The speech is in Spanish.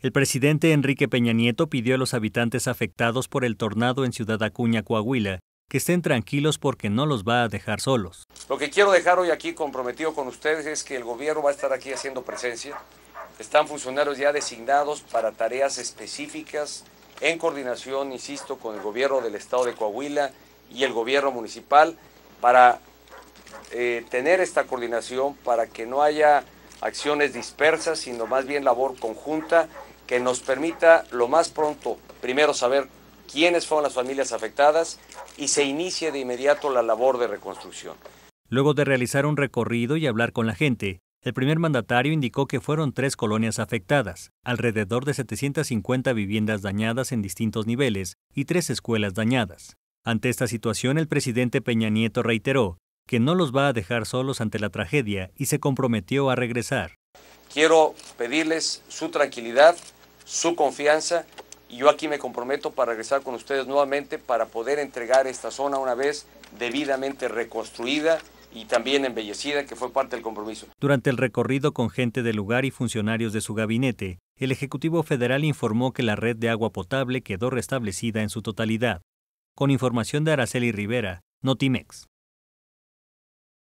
El presidente Enrique Peña Nieto pidió a los habitantes afectados por el tornado en Ciudad Acuña, Coahuila, que estén tranquilos porque no los va a dejar solos. Lo que quiero dejar hoy aquí comprometido con ustedes es que el gobierno va a estar aquí haciendo presencia. Están funcionarios ya designados para tareas específicas en coordinación, insisto, con el gobierno del estado de Coahuila y el gobierno municipal para eh, tener esta coordinación, para que no haya acciones dispersas, sino más bien labor conjunta que nos permita lo más pronto, primero saber quiénes fueron las familias afectadas y se inicie de inmediato la labor de reconstrucción. Luego de realizar un recorrido y hablar con la gente, el primer mandatario indicó que fueron tres colonias afectadas, alrededor de 750 viviendas dañadas en distintos niveles y tres escuelas dañadas. Ante esta situación, el presidente Peña Nieto reiteró que no los va a dejar solos ante la tragedia y se comprometió a regresar. Quiero pedirles su tranquilidad su confianza y yo aquí me comprometo para regresar con ustedes nuevamente para poder entregar esta zona una vez debidamente reconstruida y también embellecida, que fue parte del compromiso. Durante el recorrido con gente del lugar y funcionarios de su gabinete, el Ejecutivo Federal informó que la red de agua potable quedó restablecida en su totalidad. Con información de Araceli Rivera, Notimex.